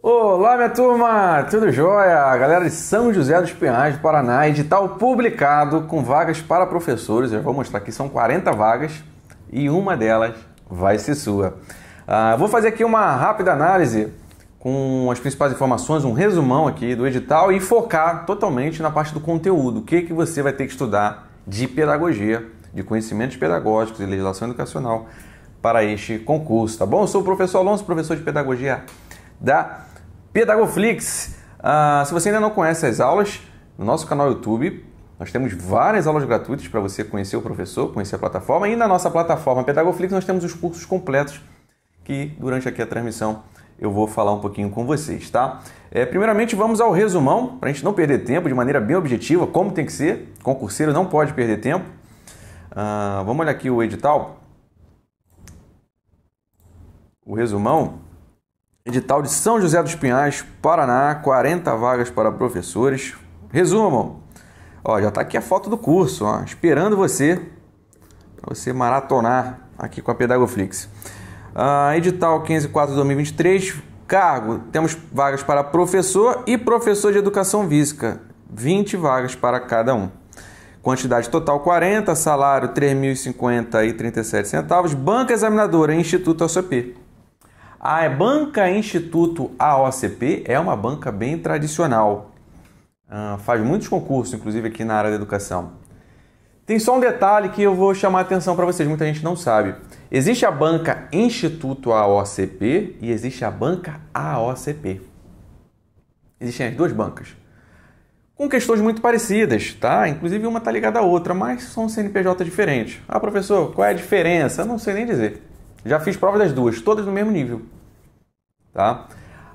Olá, minha turma! Tudo jóia? Galera de São José dos Pinhais, do Paraná, edital publicado com vagas para professores. Eu vou mostrar aqui, são 40 vagas e uma delas vai ser sua. Ah, vou fazer aqui uma rápida análise com as principais informações, um resumão aqui do edital e focar totalmente na parte do conteúdo. O que, que você vai ter que estudar de pedagogia, de conhecimentos pedagógicos e legislação educacional para este concurso, tá bom? Eu sou o professor Alonso, professor de pedagogia da Pedagoflix. Ah, se você ainda não conhece as aulas, no nosso canal YouTube nós temos várias aulas gratuitas para você conhecer o professor, conhecer a plataforma. E na nossa plataforma Pedagoflix nós temos os cursos completos que durante aqui a transmissão eu vou falar um pouquinho com vocês, tá? É, primeiramente vamos ao resumão, para a gente não perder tempo de maneira bem objetiva, como tem que ser. concurseiro não pode perder tempo. Ah, vamos olhar aqui o edital. O resumão. Edital de São José dos Pinhais, Paraná, 40 vagas para professores. Resumo, Ó, já está aqui a foto do curso, ó, esperando você para você maratonar aqui com a Pedagoflix. Uh, edital 2023 cargo, temos vagas para professor e professor de educação física, 20 vagas para cada um. Quantidade total 40, salário 3.050 e 37 centavos, banca examinadora, Instituto OCP. A banca Instituto AOCP é uma banca bem tradicional. Uh, faz muitos concursos, inclusive aqui na área da educação. Tem só um detalhe que eu vou chamar a atenção para vocês, muita gente não sabe. Existe a banca Instituto AOCP e existe a banca AOCP. Existem as duas bancas. Com questões muito parecidas, tá? Inclusive uma está ligada à outra, mas são CNPJ diferentes. Ah, professor, qual é a diferença? Eu não sei nem dizer. Já fiz prova das duas, todas no mesmo nível. Tá?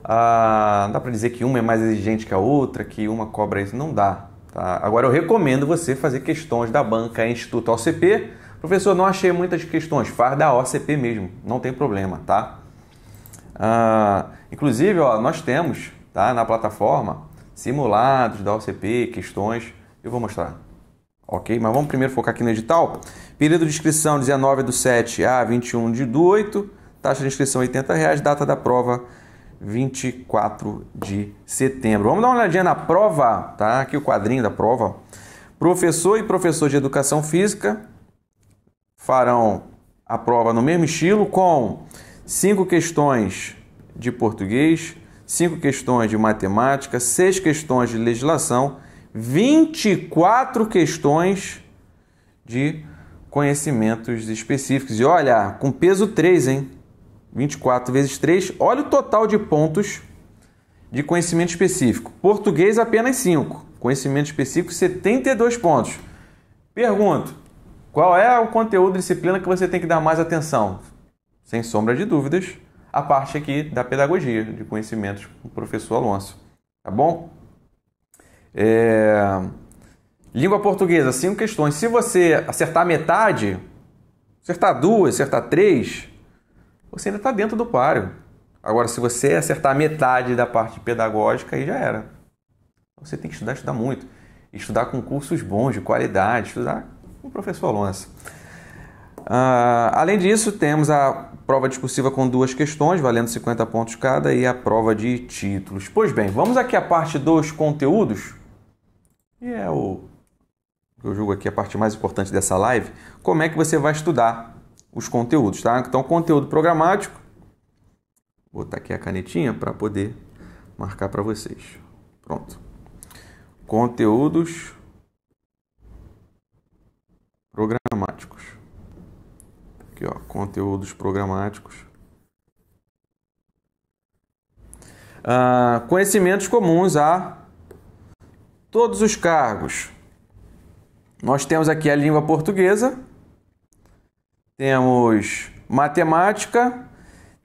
Ah, dá para dizer que uma é mais exigente que a outra, que uma cobra isso, não dá. Tá? Agora eu recomendo você fazer questões da banca é Instituto OCP. Professor, não achei muitas questões, faz da OCP mesmo, não tem problema, tá? Ah, inclusive, ó, nós temos tá, na plataforma simulados da OCP, questões, eu vou mostrar. Ok? Mas vamos primeiro focar aqui no edital. Período de inscrição 19 do 7 a 21 de do 8. Taxa de inscrição R$ Reais, data da prova 24 de setembro. Vamos dar uma olhadinha na prova, tá? Aqui o quadrinho da prova. Professor e professor de educação física farão a prova no mesmo estilo com cinco questões de português, cinco questões de matemática, seis questões de legislação 24 questões de conhecimentos específicos. E olha, com peso 3, hein? 24 vezes 3, olha o total de pontos de conhecimento específico. Português apenas 5, conhecimento específico 72 pontos. Pergunto: qual é o conteúdo disciplina que você tem que dar mais atenção? Sem sombra de dúvidas, a parte aqui da pedagogia, de conhecimentos com o professor Alonso. Tá bom? É... Língua portuguesa, cinco questões. Se você acertar metade, acertar duas, acertar três, você ainda está dentro do páreo. Agora, se você acertar metade da parte pedagógica, aí já era. Você tem que estudar, estudar muito. Estudar com cursos bons, de qualidade, estudar com o professor Alonso. Uh, além disso, temos a prova discursiva com duas questões, valendo 50 pontos cada, e a prova de títulos. Pois bem, vamos aqui à parte dos conteúdos e é o que eu julgo aqui a parte mais importante dessa live, como é que você vai estudar os conteúdos, tá? Então, conteúdo programático, vou botar aqui a canetinha para poder marcar para vocês. Pronto. Conteúdos programáticos. Aqui, ó, conteúdos programáticos. Ah, conhecimentos comuns a todos os cargos. Nós temos aqui a língua portuguesa, temos matemática,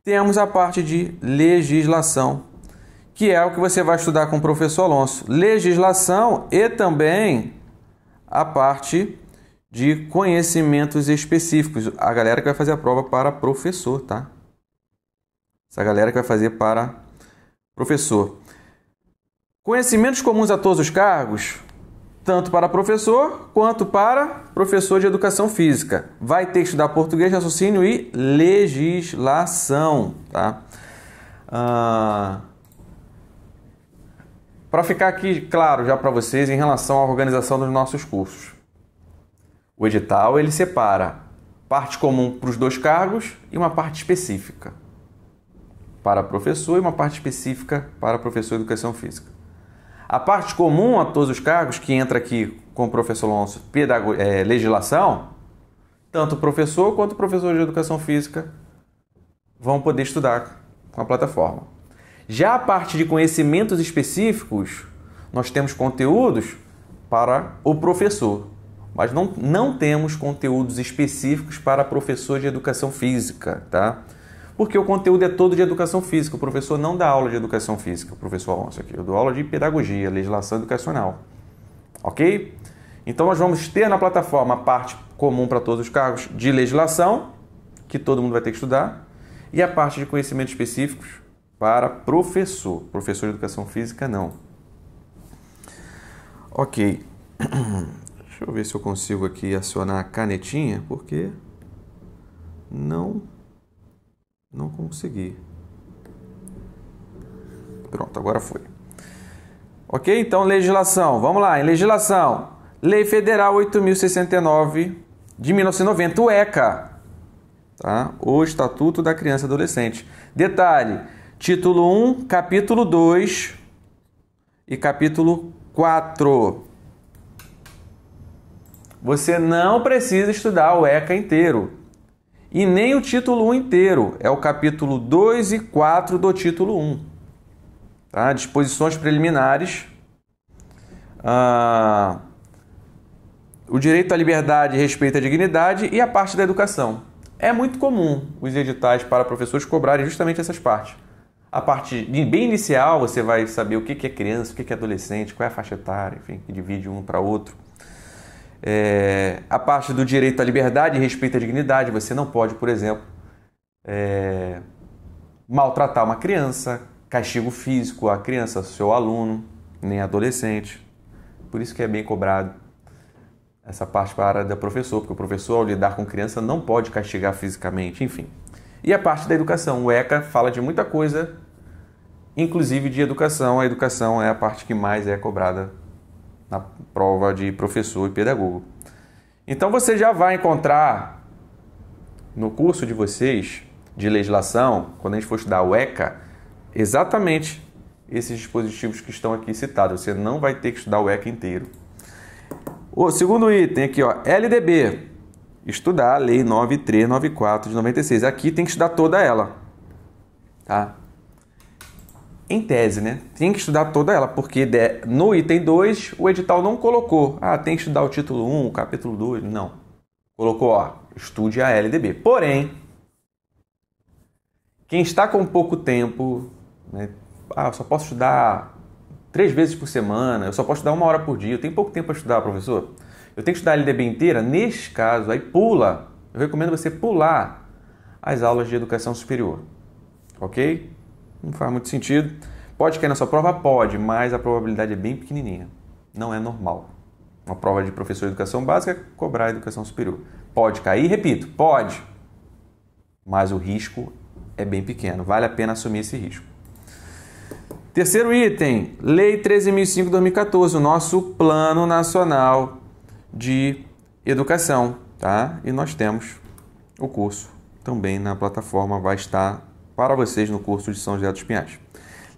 temos a parte de legislação, que é o que você vai estudar com o professor Alonso. Legislação e também a parte de conhecimentos específicos. A galera que vai fazer a prova para professor, tá? Essa galera que vai fazer para professor. Conhecimentos comuns a todos os cargos, tanto para professor quanto para professor de educação física. Vai ter que estudar português, raciocínio e legislação, tá? Ah, para ficar aqui claro já para vocês em relação à organização dos nossos cursos. O edital ele separa parte comum para os dois cargos e uma parte específica para professor e uma parte específica para professor de educação física. A parte comum a todos os cargos que entra aqui com o professor Alonso, é, legislação, tanto o professor quanto o professor de educação física vão poder estudar com a plataforma. Já a parte de conhecimentos específicos, nós temos conteúdos para o professor, mas não, não temos conteúdos específicos para professor de educação física, tá? porque o conteúdo é todo de educação física. O professor não dá aula de educação física, o professor Alonso aqui. Eu dou aula de pedagogia, legislação educacional. Ok? Então nós vamos ter na plataforma a parte comum para todos os cargos de legislação, que todo mundo vai ter que estudar, e a parte de conhecimentos específicos para professor. Professor de educação física, não. Ok. Deixa eu ver se eu consigo aqui acionar a canetinha, porque não não consegui. Pronto, agora foi. Ok, então legislação. Vamos lá, em legislação. Lei Federal 8069 de 1990, o ECA. Tá? O Estatuto da Criança e Adolescente. Detalhe: título 1, capítulo 2 e capítulo 4. Você não precisa estudar o ECA inteiro e nem o título 1 inteiro, é o capítulo 2 e 4 do título 1. Tá? Disposições preliminares. Ah, o direito à liberdade e respeito à dignidade e a parte da educação. É muito comum os editais para professores cobrarem justamente essas partes. A parte bem inicial, você vai saber o que é criança, o que é adolescente, qual é a faixa etária, enfim, que divide um para outro é, a parte do direito à liberdade e respeito à dignidade, você não pode, por exemplo, é, maltratar uma criança, castigo físico à criança, seu aluno, nem adolescente. Por isso que é bem cobrado essa parte para a área da professor, porque o professor, ao lidar com criança, não pode castigar fisicamente, enfim. E a parte da educação. O ECA fala de muita coisa, inclusive de educação. A educação é a parte que mais é cobrada na prova de professor e pedagogo. Então você já vai encontrar no curso de vocês de legislação, quando a gente for estudar o ECA, exatamente esses dispositivos que estão aqui citados. Você não vai ter que estudar o ECA inteiro. O segundo item aqui, ó, LDB. Estudar a Lei 9394 de 96. Aqui tem que estudar toda ela. Tá? em tese, né? Tem que estudar toda ela, porque no item 2 o edital não colocou, ah, tem que estudar o título 1, o capítulo 2, não. Colocou, ó, estude a LDB. Porém, quem está com pouco tempo, né? ah, eu só posso estudar três vezes por semana, eu só posso estudar uma hora por dia, eu tenho pouco tempo para estudar, professor. Eu tenho que estudar a LDB inteira? Neste caso, aí pula. Eu recomendo você pular as aulas de educação superior, ok? não faz muito sentido. Pode cair na sua prova? Pode, mas a probabilidade é bem pequenininha. Não é normal. Uma prova de professor de educação básica é cobrar a educação superior. Pode cair, repito, pode, mas o risco é bem pequeno. Vale a pena assumir esse risco. Terceiro item, Lei 13.005/2014, o nosso Plano Nacional de Educação, tá? E nós temos o curso também na plataforma vai estar para vocês no curso de São José dos Pinhais.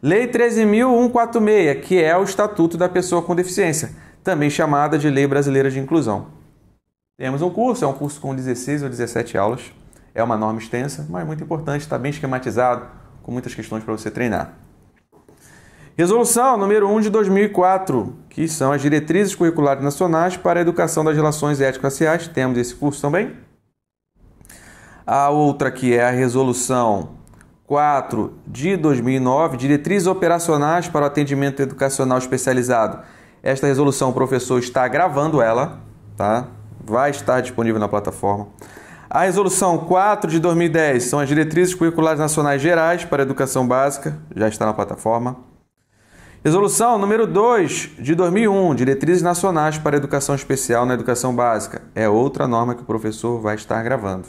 Lei 13.146, que é o Estatuto da Pessoa com Deficiência, também chamada de Lei Brasileira de Inclusão. Temos um curso, é um curso com 16 ou 17 aulas. É uma norma extensa, mas muito importante, está bem esquematizado, com muitas questões para você treinar. Resolução número 1 de 2004, que são as diretrizes curriculares nacionais para a educação das relações ético-raciais. Temos esse curso também. A outra que é a resolução 4 de 2009, Diretrizes Operacionais para o Atendimento Educacional Especializado. Esta resolução o professor está gravando ela, tá? Vai estar disponível na plataforma. A resolução 4 de 2010 são as diretrizes curriculares nacionais gerais para a educação básica, já está na plataforma. Resolução número 2 de 2001, diretrizes nacionais para a educação especial na educação básica, é outra norma que o professor vai estar gravando.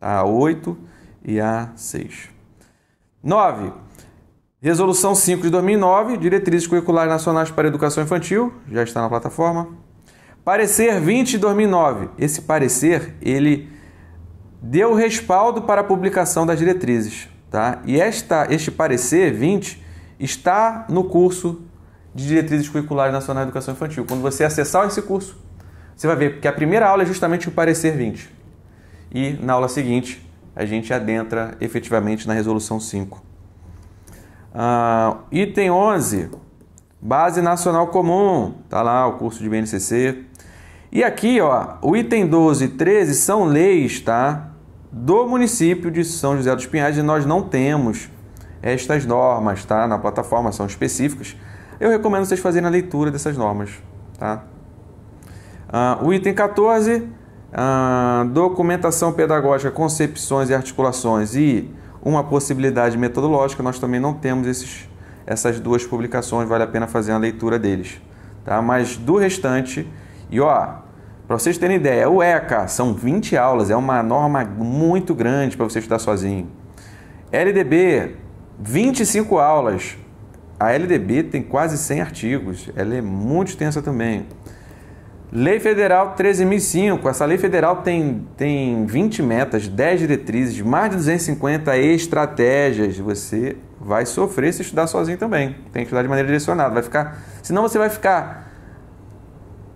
A 8 e a 6. 9. Resolução 5 de 2009, Diretrizes Curriculares Nacionais para a Educação Infantil, já está na plataforma. Parecer 20 de 2009. Esse parecer, ele deu respaldo para a publicação das diretrizes, tá? E esta, este parecer 20 está no curso de Diretrizes Curriculares Nacionais de Educação Infantil. Quando você acessar esse curso, você vai ver que a primeira aula é justamente o parecer 20. E na aula seguinte, a gente adentra efetivamente na resolução 5. Ah, item 11, Base Nacional Comum, tá lá o curso de BNCC. E aqui, ó, o item 12 e 13 são leis, tá? Do município de São José dos Pinhais e nós não temos estas normas, tá? Na plataforma são específicas. Eu recomendo vocês fazerem a leitura dessas normas, tá? Ah, o item 14 ah, documentação pedagógica, concepções e articulações e uma possibilidade metodológica, nós também não temos esses, essas duas publicações, vale a pena fazer a leitura deles. Tá? Mas do restante, e ó, para vocês terem ideia, o ECA são 20 aulas, é uma norma muito grande para você estudar sozinho. LDB, 25 aulas. A LDB tem quase 100 artigos, ela é muito extensa também. Lei Federal 13.005. Essa lei federal tem, tem 20 metas, 10 diretrizes, mais de 250 estratégias. Você vai sofrer se estudar sozinho também. Tem que estudar de maneira direcionada. Vai ficar, senão você vai ficar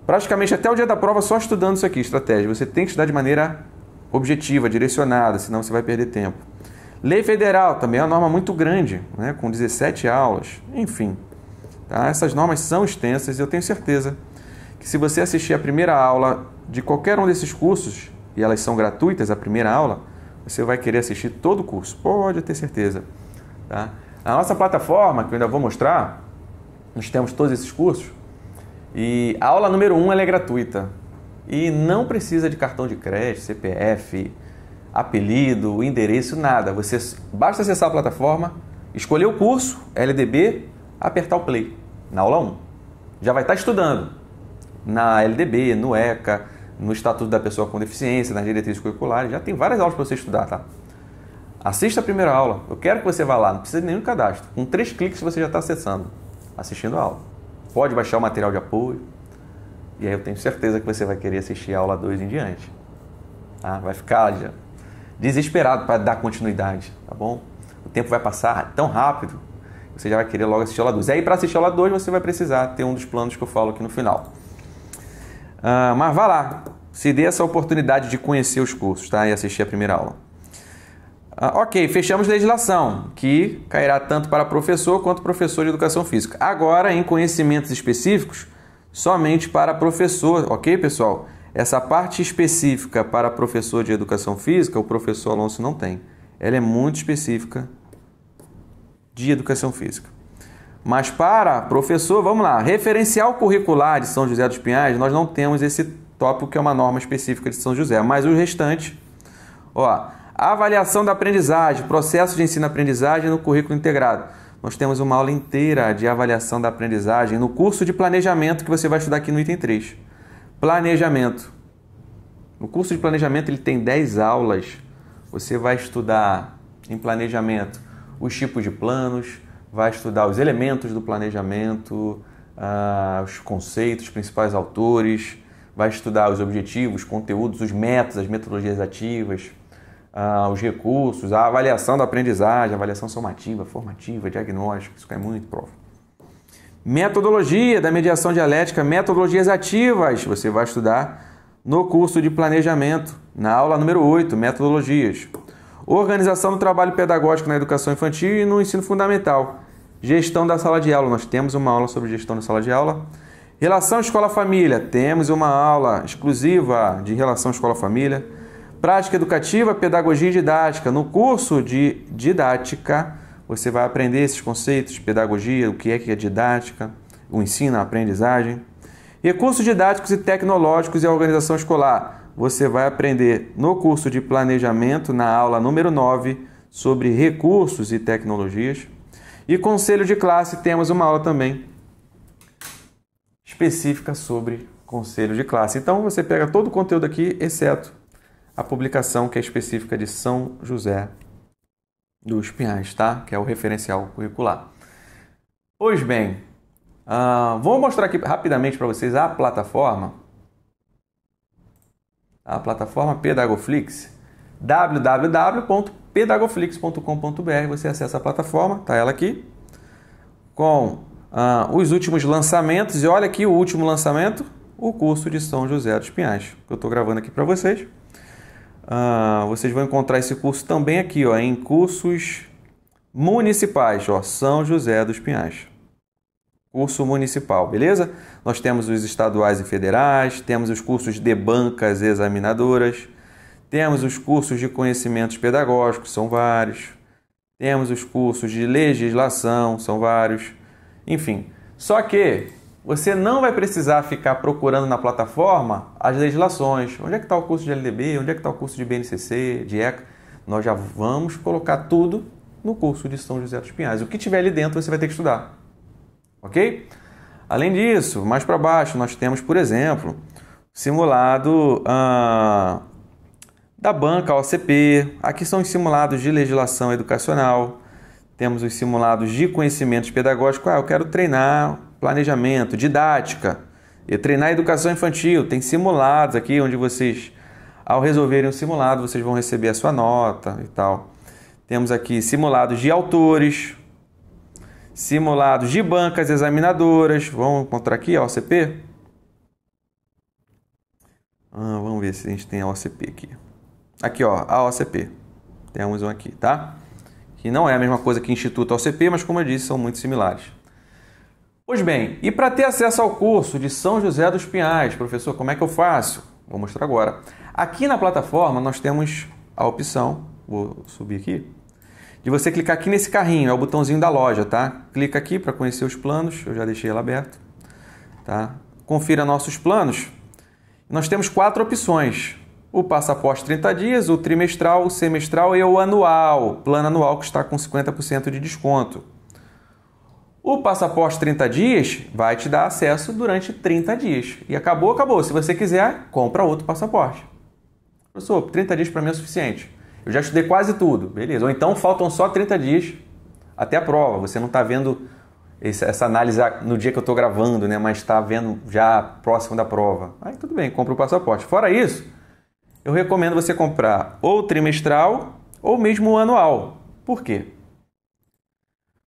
praticamente até o dia da prova só estudando isso aqui, estratégia. Você tem que estudar de maneira objetiva, direcionada, senão você vai perder tempo. Lei federal também é uma norma muito grande, né? com 17 aulas. Enfim, tá? essas normas são extensas e eu tenho certeza que se você assistir a primeira aula de qualquer um desses cursos, e elas são gratuitas, a primeira aula, você vai querer assistir todo o curso, pode ter certeza. Tá? A nossa plataforma, que eu ainda vou mostrar, nós temos todos esses cursos, e a aula número 1 um, é gratuita. E não precisa de cartão de crédito, CPF, apelido, endereço, nada. Você basta acessar a plataforma, escolher o curso, LDB, apertar o play na aula 1. Um. Já vai estar estudando na LDB, no ECA, no Estatuto da Pessoa com Deficiência, nas diretrizes curriculares, já tem várias aulas para você estudar, tá? Assista a primeira aula. Eu quero que você vá lá, não precisa de nenhum cadastro. Com três cliques você já está acessando, assistindo a aula. Pode baixar o material de apoio. E aí eu tenho certeza que você vai querer assistir a aula 2 em diante. Tá? Vai ficar já desesperado para dar continuidade, tá bom? O tempo vai passar tão rápido, você já vai querer logo assistir a aula 2. E aí para assistir a aula 2 você vai precisar ter um dos planos que eu falo aqui no final. Uh, mas vá lá, se dê essa oportunidade de conhecer os cursos tá? e assistir a primeira aula. Uh, ok, fechamos legislação, que cairá tanto para professor quanto professor de educação física. Agora, em conhecimentos específicos, somente para professor, ok, pessoal? Essa parte específica para professor de educação física, o professor Alonso não tem. Ela é muito específica de educação física. Mas para professor, vamos lá, referencial curricular de São José dos Pinhais, nós não temos esse tópico que é uma norma específica de São José, mas o restante, ó, avaliação da aprendizagem, processo de ensino-aprendizagem no currículo integrado. Nós temos uma aula inteira de avaliação da aprendizagem no curso de planejamento que você vai estudar aqui no item 3. Planejamento. no curso de planejamento ele tem 10 aulas. Você vai estudar em planejamento os tipos de planos, vai estudar os elementos do planejamento, uh, os conceitos, os principais autores, vai estudar os objetivos, conteúdos, os métodos, as metodologias ativas, uh, os recursos, a avaliação da aprendizagem, avaliação somativa, formativa, diagnóstico, isso cai muito prova. Metodologia da mediação dialética, metodologias ativas, você vai estudar no curso de planejamento, na aula número 8, metodologias. Organização do trabalho pedagógico na educação infantil e no ensino fundamental. Gestão da sala de aula, nós temos uma aula sobre gestão da sala de aula. Relação escola-família, temos uma aula exclusiva de relação escola-família. Prática educativa, pedagogia e didática. No curso de didática, você vai aprender esses conceitos de pedagogia, o que é que é didática, o ensino, a aprendizagem. Recursos didáticos e tecnológicos e a organização escolar. Você vai aprender no curso de planejamento, na aula número 9, sobre recursos e tecnologias. E conselho de classe, temos uma aula também específica sobre conselho de classe. Então você pega todo o conteúdo aqui, exceto a publicação que é específica de São José dos Pinhais, tá? Que é o referencial curricular. Pois bem, uh, vou mostrar aqui rapidamente para vocês a plataforma, a plataforma Pedagoflix www.pedagoflix.com.br. Você acessa a plataforma, tá ela aqui, com ah, os últimos lançamentos. E olha aqui o último lançamento, o curso de São José dos Pinhais, que eu estou gravando aqui para vocês. Ah, vocês vão encontrar esse curso também aqui, ó, em cursos municipais, ó, São José dos Pinhais. Curso municipal, beleza? Nós temos os estaduais e federais, temos os cursos de bancas examinadoras, temos os cursos de conhecimentos pedagógicos, são vários. Temos os cursos de legislação, são vários. Enfim, só que você não vai precisar ficar procurando na plataforma as legislações. Onde é que está o curso de LDB? Onde é que está o curso de BNCC, de ECA? Nós já vamos colocar tudo no curso de São José dos Pinhais. O que tiver ali dentro você vai ter que estudar. Ok? Além disso, mais para baixo, nós temos, por exemplo, simulado ah, da banca OCP. Aqui são os simulados de legislação educacional, temos os simulados de conhecimentos pedagógicos. Ah, eu quero treinar planejamento, didática, e treinar educação infantil. Tem simulados aqui onde vocês, ao resolverem um simulado, vocês vão receber a sua nota e tal. Temos aqui simulados de autores, simulados de bancas examinadoras. Vamos encontrar aqui a OCP? Ah, vamos ver se a gente tem a OCP aqui. Aqui, ó, a OCP. Temos um aqui, tá? Que não é a mesma coisa que Instituto OCP, mas como eu disse, são muito similares. Pois bem, e para ter acesso ao curso de São José dos Pinhais, professor, como é que eu faço? Vou mostrar agora. Aqui na plataforma nós temos a opção, vou subir aqui, de você clicar aqui nesse carrinho, é o botãozinho da loja, tá? Clica aqui para conhecer os planos, eu já deixei ela aberta, tá? Confira nossos planos. Nós temos quatro opções o passaporte 30 dias, o trimestral, o semestral e o anual, plano anual que está com 50% de desconto. O passaporte 30 dias vai te dar acesso durante 30 dias. E acabou, acabou. Se você quiser, compra outro passaporte. Professor, 30 dias para mim é suficiente. Eu já estudei quase tudo, beleza. Ou então faltam só 30 dias até a prova. Você não está vendo essa análise no dia que eu estou gravando, né? mas está vendo já próximo da prova. Aí tudo bem, compra o passaporte. Fora isso, eu recomendo você comprar ou trimestral ou mesmo anual. Por quê?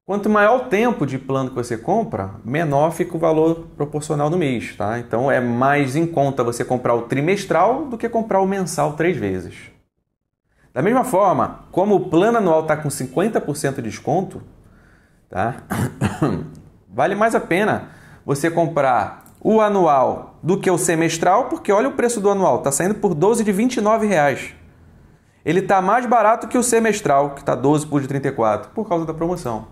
Quanto maior o tempo de plano que você compra, menor fica o valor proporcional no mês, tá? Então é mais em conta você comprar o trimestral do que comprar o mensal três vezes. Da mesma forma, como o plano anual está com 50% de desconto, tá? vale mais a pena você comprar o anual do que o semestral, porque olha o preço do anual, está saindo por 12 de 29 reais. Ele está mais barato que o semestral, que está 12 por de 34, por causa da promoção.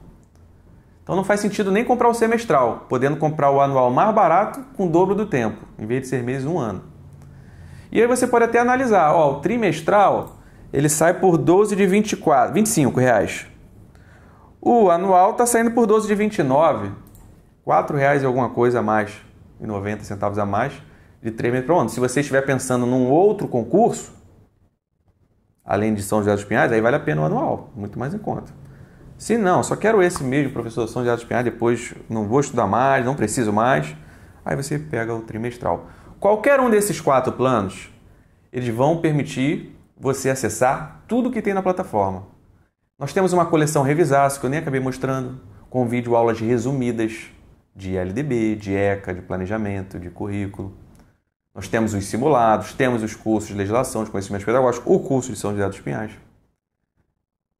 Então não faz sentido nem comprar o semestral, podendo comprar o anual mais barato com o dobro do tempo, em vez de ser meses, um ano. E aí você pode até analisar, ó, o trimestral ele sai por 12 de 24, 25 reais. O anual está saindo por 12 de 29, 4 reais e alguma coisa a mais centavos a mais de três para o ano. Se você estiver pensando num outro concurso, além de São José dos Pinhais, aí vale a pena o anual, muito mais em conta. Se não, só quero esse mesmo professor São José dos Pinhais, depois não vou estudar mais, não preciso mais, aí você pega o trimestral. Qualquer um desses quatro planos, eles vão permitir você acessar tudo que tem na plataforma. Nós temos uma coleção revisada, que eu nem acabei mostrando, com vídeo aulas resumidas, de LDB, de ECA, de planejamento, de currículo. Nós temos os simulados, temos os cursos de legislação, de conhecimentos pedagógicos, o curso de São José dos Pinhais.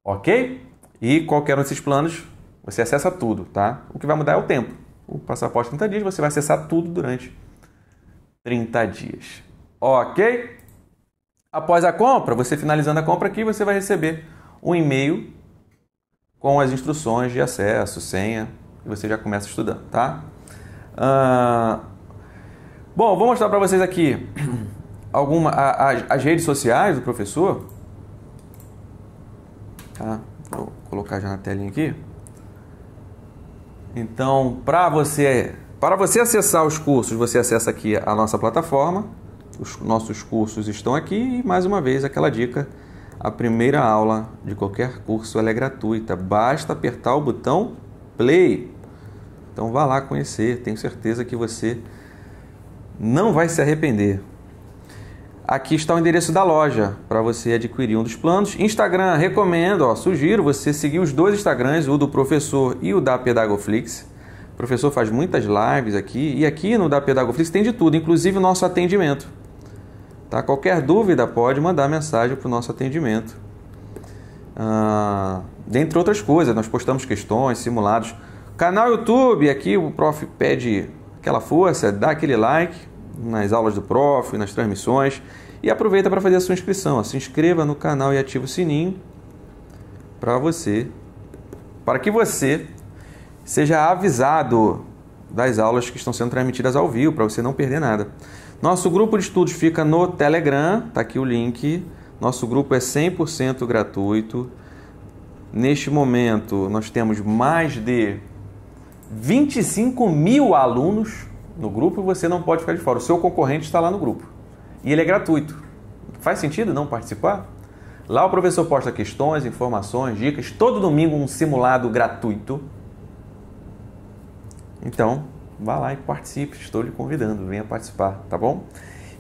Ok? E qualquer um desses planos, você acessa tudo, tá? O que vai mudar é o tempo. O passaporte 30 dias, você vai acessar tudo durante 30 dias. Ok? Após a compra, você finalizando a compra aqui, você vai receber um e-mail com as instruções de acesso, senha, e você já começa estudando, tá? Ah, bom, vou mostrar para vocês aqui alguma, a, a, as redes sociais do professor. Tá? Vou colocar já na telinha aqui. Então, para você, para você acessar os cursos, você acessa aqui a nossa plataforma. Os nossos cursos estão aqui e mais uma vez aquela dica, a primeira aula de qualquer curso é gratuita, basta apertar o botão play. Então vá lá conhecer, tenho certeza que você não vai se arrepender. Aqui está o endereço da loja para você adquirir um dos planos. Instagram, recomendo, ó, sugiro você seguir os dois Instagrams, o do professor e o da Pedagoflix. O professor faz muitas lives aqui e aqui no da Pedagoflix tem de tudo, inclusive o nosso atendimento. Tá? Qualquer dúvida pode mandar mensagem para o nosso atendimento. Ah, dentre outras coisas, nós postamos questões, simulados Canal YouTube, aqui o prof pede aquela força, dá aquele like nas aulas do prof, nas transmissões e aproveita para fazer a sua inscrição. Se inscreva no canal e ative o sininho para você, para que você seja avisado das aulas que estão sendo transmitidas ao vivo, para você não perder nada. Nosso grupo de estudos fica no Telegram, tá aqui o link. Nosso grupo é 100% gratuito. Neste momento, nós temos mais de 25 mil alunos no grupo e você não pode ficar de fora. O seu concorrente está lá no grupo. E ele é gratuito. Faz sentido não participar? Lá o professor posta questões, informações, dicas, todo domingo um simulado gratuito. Então, vá lá e participe, estou lhe convidando, venha participar, tá bom?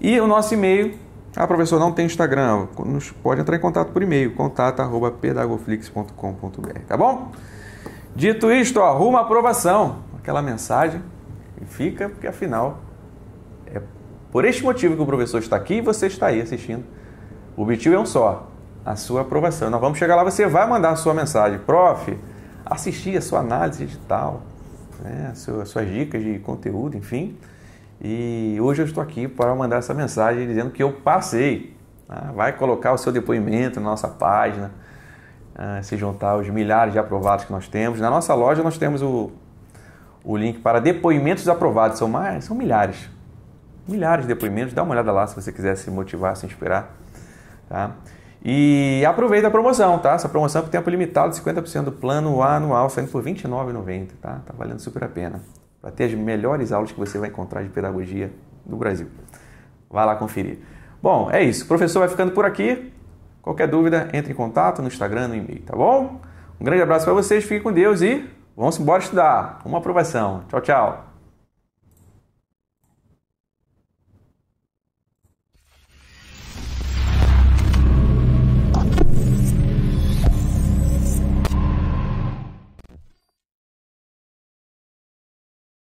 E o nosso e-mail, ah, professor, não tem Instagram, pode entrar em contato por e-mail, contato@pedagoflix.com.br, tá bom? Dito isto, arruma a aprovação. Aquela mensagem e fica, porque afinal é por este motivo que o professor está aqui e você está aí assistindo. O objetivo é um só, a sua aprovação. Nós vamos chegar lá, você vai mandar a sua mensagem. Prof, assistir a sua análise digital, né, sua, as suas dicas de conteúdo, enfim. E hoje eu estou aqui para mandar essa mensagem dizendo que eu passei. Tá? Vai colocar o seu depoimento na nossa página uh, se juntar aos milhares de aprovados que nós temos. Na nossa loja nós temos o, o link para depoimentos aprovados, são, mais, são milhares. Milhares de depoimentos, dá uma olhada lá se você quiser se motivar, se inspirar. Tá? E aproveita a promoção, tá? Essa promoção é por tempo limitado, 50% do plano anual, saindo por R$ 29,90, tá? Tá valendo super a pena. Para ter as melhores aulas que você vai encontrar de pedagogia do Brasil. Vai lá conferir. Bom, é isso. O professor vai ficando por aqui. Qualquer dúvida, entre em contato no Instagram, no e-mail, tá bom? Um grande abraço para vocês, fiquem com Deus e vamos embora estudar. Uma aprovação. Tchau, tchau.